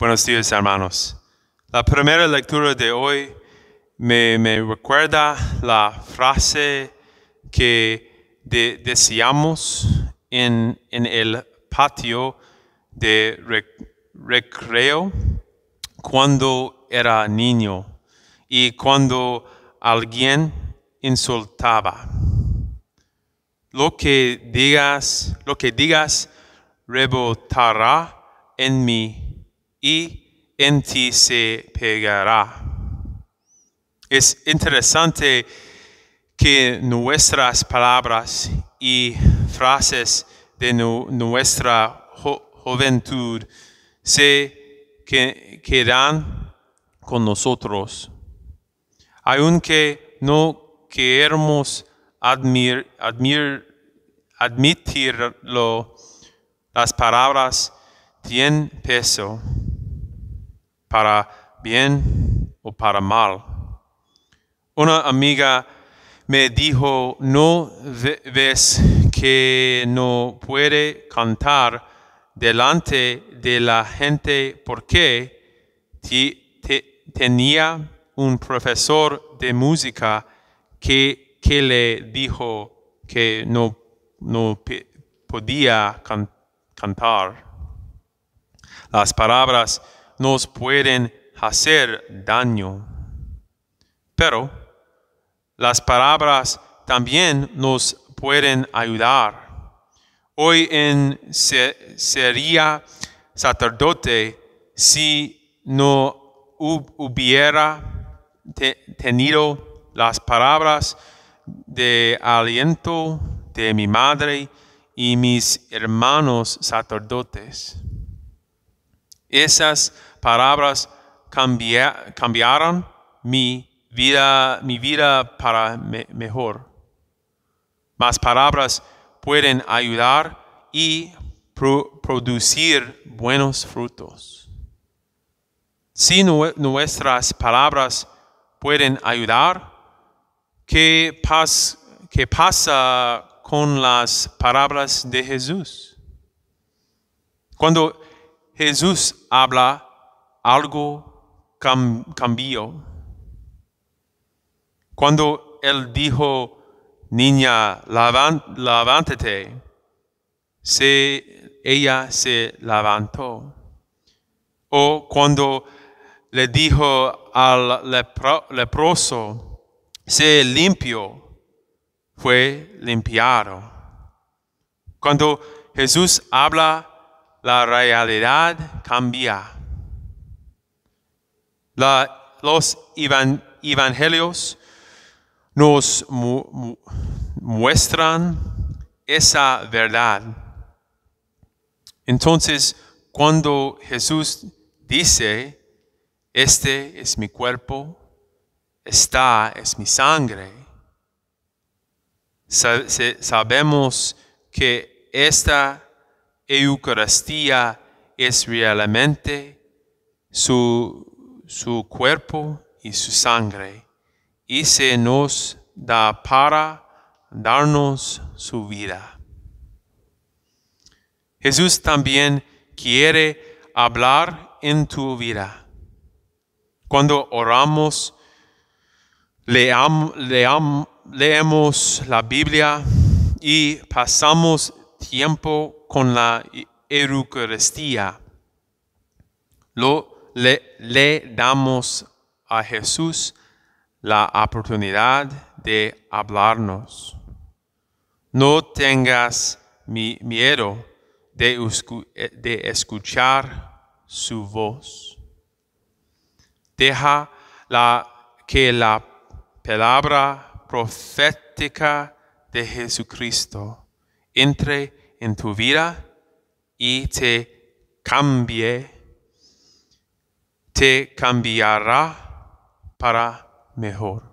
Buenos días, hermanos. La primera lectura de hoy me, recuerda la frase que decíamos en, el patio de recreo cuando era niño y cuando alguien insultaba. Lo que digas, lo que digas rebotará en mí y en ti se pegará. Es interesante que nuestras palabras y frases de nuestra juventud se quedan con nosotros. Aunque no queremos admitirlo, las palabras tienen peso para bien o para mal. Una amiga me dijo, ¿no ves que no puede cantar delante de la gente porque tenía un profesor de música que, que le dijo que no, podía cantar? Las palabras nos pueden hacer daño. Pero las palabras también nos pueden ayudar. Hoy en sería sacerdote si no hubiera tenido las palabras de aliento de mi madre y mis hermanos sacerdotes. Esas palabras cambiaron mi vida, mi vida para mejor. Más palabras pueden ayudar y producir buenos frutos. Si nuestras palabras pueden ayudar, ¿qué, ¿qué pasa con las palabras de Jesús? Cuando Jesús habla, algo cambió. Cuando él dijo, niña, levántate, ella se levantó. O cuando le dijo al leproso, se limpio, fue limpiado. Cuando Jesús habla, la realidad cambia los evangelios nos muestran esa verdad. Entonces, cuando Jesús dice, este es mi cuerpo, esta es mi sangre, sabemos que esta Eucaristía es realmente su su cuerpo y su sangre, y se nos da para darnos su vida. Jesús también quiere hablar en tu vida. Cuando oramos, le leemos la Biblia y pasamos tiempo con la Eucaristía, lo le, damos a Jesús la oportunidad de hablarnos. No tengas miedo eh, de, escuchar su voz. Deja la, que la palabra profética de Jesucristo entre en tu vida y te cambie te cambiará para mejor.